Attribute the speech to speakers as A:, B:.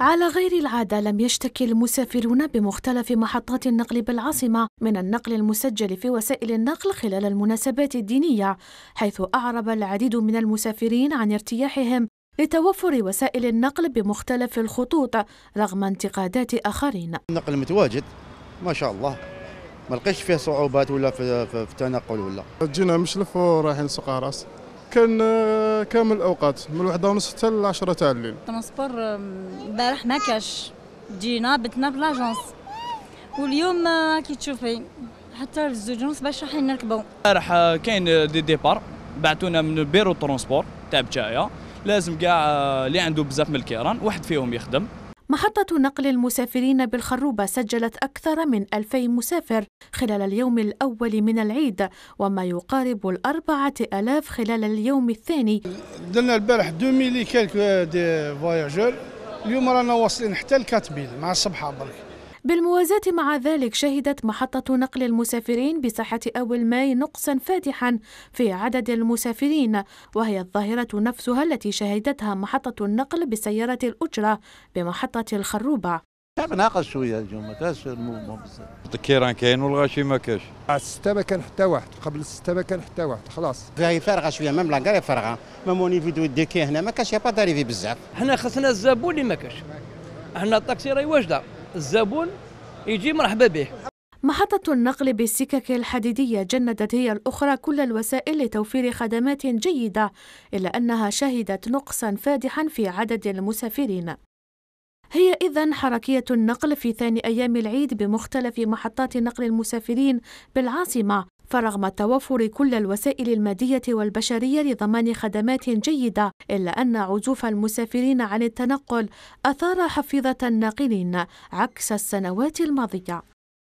A: على غير العادة لم يشتكي المسافرون بمختلف محطات النقل بالعاصمة من النقل المسجل في وسائل النقل خلال المناسبات الدينية حيث أعرب العديد من المسافرين عن ارتياحهم لتوفر وسائل النقل بمختلف الخطوط رغم انتقادات آخرين النقل متواجد ما شاء الله ما لقيش فيه صعوبات ولا في التنقل ولا جينا مشلف ورايحين رايحين راس كان كامل الاوقات من الوحدة ونص حتى ل 10 تاع الليل ترونسبور البارح ما كاش جينا بتنا في لاجونس واليوم آه، كي تشوفي حتى الزوج ونص باش رايحين نركبوا البارح آه، كاين آه، دي ديبار بعثونا من بيرو ترونسبور تاع بجايه لازم كاع اللي عنده بزاف من الكيران واحد فيهم يخدم محطة نقل المسافرين بالخروبة سجلت أكثر من ألفي مسافر خلال اليوم الأول من العيد وما يقارب الأربعة ألاف خلال اليوم الثاني دلنا البارح 2000 كالك دي فواياجور اليوم رانا واصلين حتى ل مع الصبحة برك بالموازاة مع ذلك شهدت محطة نقل المسافرين بصحة أول ماي نقصا فادحا في عدد المسافرين وهي الظاهرة نفسها التي شهدتها محطة النقل بسيارة الأجرة بمحطة الخروبة كان ناقص شويه اليوم ما كانش الكيران كاين والغاشي ما كاش السته ما كان حتى واحد قبل السته ما كان حتى واحد خلاص هي فارغه شويه مام كاري فارغه مام ونيفي دو ديكي هنا ما كاش با داريفي بزاف حنا خصنا الزبون اللي ما كاش حنا الطاكسي راهي واجده الزبون يجي مرحبا به محطة النقل بالسكك الحديدية جندت هي الأخرى كل الوسائل لتوفير خدمات جيدة إلا أنها شهدت نقصا فادحا في عدد المسافرين هي إذا حركية النقل في ثاني أيام العيد بمختلف محطات نقل المسافرين بالعاصمة فرغم توفر كل الوسائل المادية والبشرية لضمان خدمات جيدة إلا أن عزوف المسافرين عن التنقل أثار حفيظة الناقلين عكس السنوات الماضية